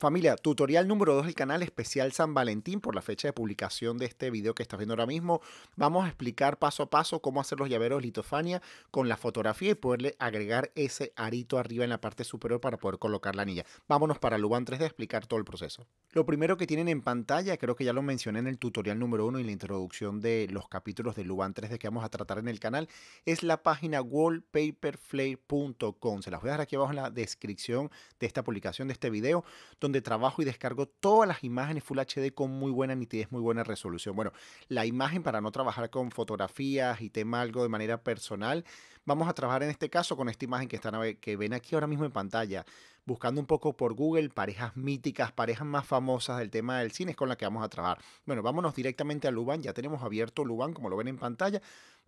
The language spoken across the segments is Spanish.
Familia, tutorial número 2 del canal especial San Valentín por la fecha de publicación de este video que estás viendo ahora mismo. Vamos a explicar paso a paso cómo hacer los llaveros litofania con la fotografía y poderle agregar ese arito arriba en la parte superior para poder colocar la anilla. Vámonos para Luban 3D a explicar todo el proceso. Lo primero que tienen en pantalla, creo que ya lo mencioné en el tutorial número 1 y la introducción de los capítulos de Luban 3D que vamos a tratar en el canal, es la página wallpaperflare.com. Se las voy a dejar aquí abajo en la descripción de esta publicación de este video, de trabajo y descargo todas las imágenes Full HD con muy buena nitidez, muy buena resolución. Bueno, la imagen para no trabajar con fotografías y tema algo de manera personal, vamos a trabajar en este caso con esta imagen que, están, que ven aquí ahora mismo en pantalla. Buscando un poco por Google parejas míticas, parejas más famosas del tema del cine es con la que vamos a trabajar. Bueno, vámonos directamente a Luban, ya tenemos abierto Luban como lo ven en pantalla.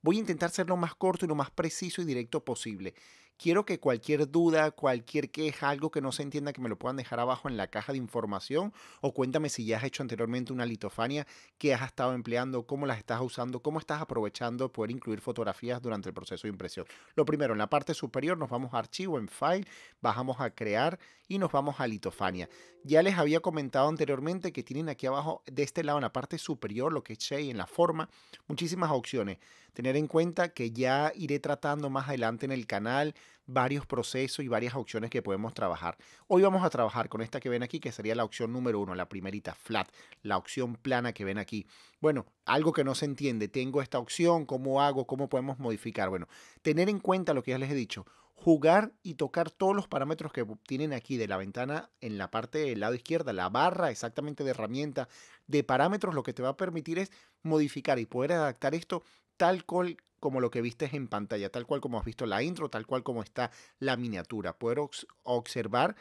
Voy a intentar ser lo más corto y lo más preciso y directo posible. Quiero que cualquier duda, cualquier queja, algo que no se entienda, que me lo puedan dejar abajo en la caja de información o cuéntame si ya has hecho anteriormente una litofania, qué has estado empleando, cómo las estás usando, cómo estás aprovechando poder incluir fotografías durante el proceso de impresión. Lo primero, en la parte superior nos vamos a archivo, en file, bajamos a crear y nos vamos a litofania. Ya les había comentado anteriormente que tienen aquí abajo, de este lado en la parte superior, lo que es eché en la forma, muchísimas opciones. Tener en cuenta que ya iré tratando más adelante en el canal varios procesos y varias opciones que podemos trabajar. Hoy vamos a trabajar con esta que ven aquí, que sería la opción número uno, la primerita, flat, la opción plana que ven aquí. Bueno, algo que no se entiende, tengo esta opción, ¿cómo hago? ¿Cómo podemos modificar? Bueno, tener en cuenta lo que ya les he dicho, jugar y tocar todos los parámetros que tienen aquí de la ventana en la parte del lado izquierda, la barra exactamente de herramienta, de parámetros, lo que te va a permitir es modificar y poder adaptar esto tal cual como lo que viste en pantalla, tal cual como has visto la intro, tal cual como está la miniatura. Poder observar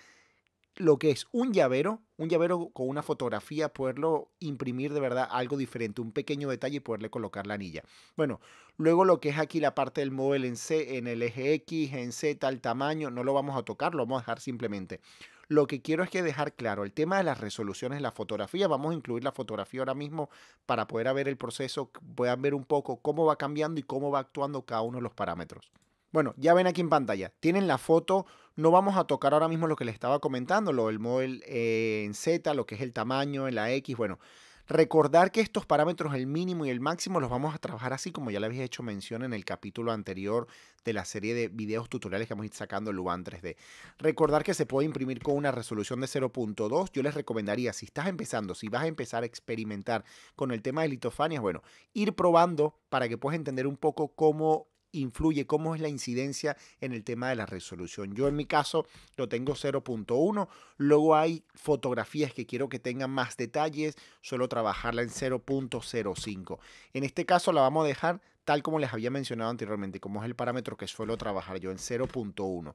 lo que es un llavero, un llavero con una fotografía, poderlo imprimir de verdad algo diferente, un pequeño detalle y poderle colocar la anilla. Bueno, luego lo que es aquí la parte del móvil en C, en el eje X, en Z, tal tamaño, no lo vamos a tocar, lo vamos a dejar simplemente. Lo que quiero es que dejar claro el tema de las resoluciones la fotografía. Vamos a incluir la fotografía ahora mismo para poder ver el proceso, puedan ver un poco cómo va cambiando y cómo va actuando cada uno de los parámetros. Bueno, ya ven aquí en pantalla, tienen la foto, no vamos a tocar ahora mismo lo que les estaba comentando, lo del model eh, en Z, lo que es el tamaño, en la X, bueno, recordar que estos parámetros, el mínimo y el máximo, los vamos a trabajar así como ya les había hecho mención en el capítulo anterior de la serie de videos tutoriales que hemos ido ir sacando en Luban 3D. Recordar que se puede imprimir con una resolución de 0.2. Yo les recomendaría, si estás empezando, si vas a empezar a experimentar con el tema de litofanias, bueno, ir probando para que puedas entender un poco cómo influye, cómo es la incidencia en el tema de la resolución. Yo en mi caso lo tengo 0.1, luego hay fotografías que quiero que tengan más detalles, suelo trabajarla en 0.05. En este caso la vamos a dejar tal como les había mencionado anteriormente, como es el parámetro que suelo trabajar yo en 0.1.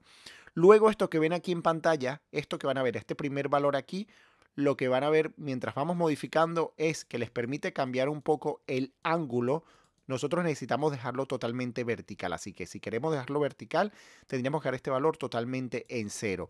Luego esto que ven aquí en pantalla, esto que van a ver, este primer valor aquí, lo que van a ver mientras vamos modificando es que les permite cambiar un poco el ángulo nosotros necesitamos dejarlo totalmente vertical. Así que si queremos dejarlo vertical, tendríamos que dar este valor totalmente en cero.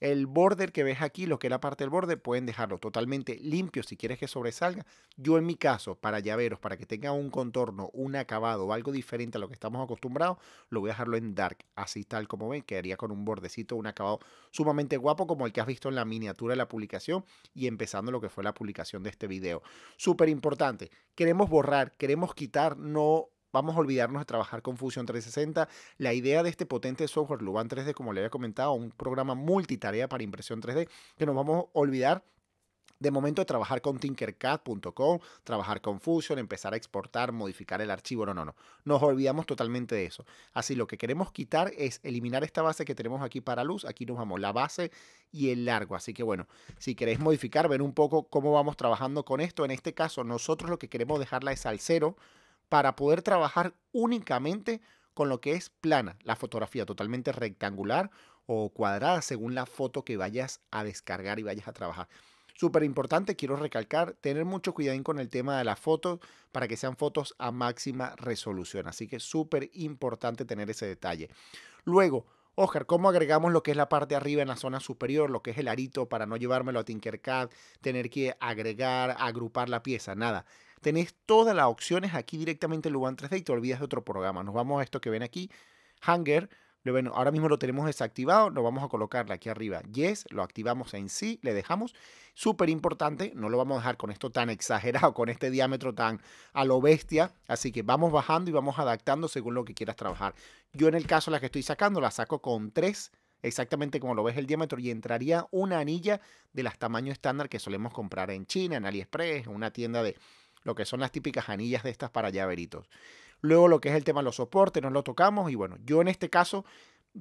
El border que ves aquí, lo que es la parte del borde pueden dejarlo totalmente limpio si quieres que sobresalga. Yo en mi caso, para llaveros, para que tenga un contorno, un acabado o algo diferente a lo que estamos acostumbrados, lo voy a dejarlo en dark. Así tal como ven, quedaría con un bordecito, un acabado sumamente guapo como el que has visto en la miniatura de la publicación y empezando lo que fue la publicación de este video. Súper importante. Queremos borrar, queremos quitar, no vamos a olvidarnos de trabajar con Fusion 360. La idea de este potente software Luban 3D, como le había comentado, un programa multitarea para impresión 3D, que nos vamos a olvidar de momento de trabajar con tinkercad.com, trabajar con Fusion, empezar a exportar, modificar el archivo, no, no, no. Nos olvidamos totalmente de eso. Así lo que queremos quitar es eliminar esta base que tenemos aquí para luz. Aquí nos vamos la base y el largo. Así que bueno, si queréis modificar, ver un poco cómo vamos trabajando con esto. En este caso, nosotros lo que queremos dejarla es al cero para poder trabajar únicamente con lo que es plana, la fotografía totalmente rectangular o cuadrada según la foto que vayas a descargar y vayas a trabajar. Súper importante, quiero recalcar, tener mucho cuidado con el tema de las fotos para que sean fotos a máxima resolución. Así que súper importante tener ese detalle. Luego, Oscar, ¿cómo agregamos lo que es la parte arriba en la zona superior, lo que es el arito para no llevármelo a Tinkercad, tener que agregar, agrupar la pieza? Nada. Tenés todas las opciones aquí directamente en Luban 3D y te olvidas de otro programa. Nos vamos a esto que ven aquí, Hanger. Bueno, ahora mismo lo tenemos desactivado, lo vamos a colocarle aquí arriba. Yes, lo activamos en sí, le dejamos. Súper importante, no lo vamos a dejar con esto tan exagerado, con este diámetro tan a lo bestia. Así que vamos bajando y vamos adaptando según lo que quieras trabajar. Yo en el caso de la que estoy sacando la saco con 3, exactamente como lo ves el diámetro, y entraría una anilla de las tamaños estándar que solemos comprar en China, en AliExpress, en una tienda de lo que son las típicas anillas de estas para llaveritos. Luego lo que es el tema de los soportes, nos lo tocamos y bueno, yo en este caso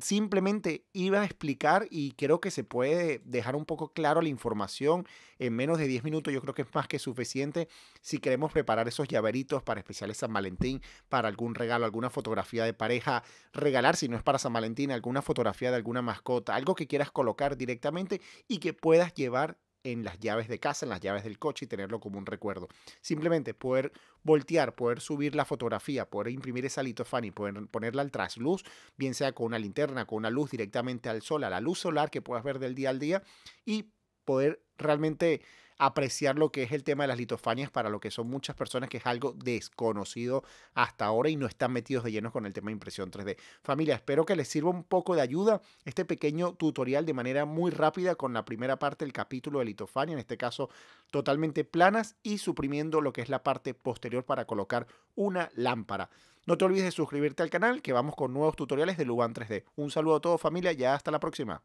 simplemente iba a explicar y creo que se puede dejar un poco claro la información en menos de 10 minutos. Yo creo que es más que suficiente si queremos preparar esos llaveritos para especiales San Valentín, para algún regalo, alguna fotografía de pareja, regalar si no es para San Valentín, alguna fotografía de alguna mascota, algo que quieras colocar directamente y que puedas llevar en las llaves de casa, en las llaves del coche y tenerlo como un recuerdo. Simplemente poder voltear, poder subir la fotografía, poder imprimir esa y poder ponerla al trasluz, bien sea con una linterna, con una luz directamente al sol, a la luz solar que puedas ver del día al día y poder realmente apreciar lo que es el tema de las litofanias para lo que son muchas personas, que es algo desconocido hasta ahora y no están metidos de lleno con el tema de impresión 3D. Familia, espero que les sirva un poco de ayuda este pequeño tutorial de manera muy rápida con la primera parte del capítulo de litofania, en este caso totalmente planas y suprimiendo lo que es la parte posterior para colocar una lámpara. No te olvides de suscribirte al canal que vamos con nuevos tutoriales de Luban 3D. Un saludo a todos familia ya hasta la próxima.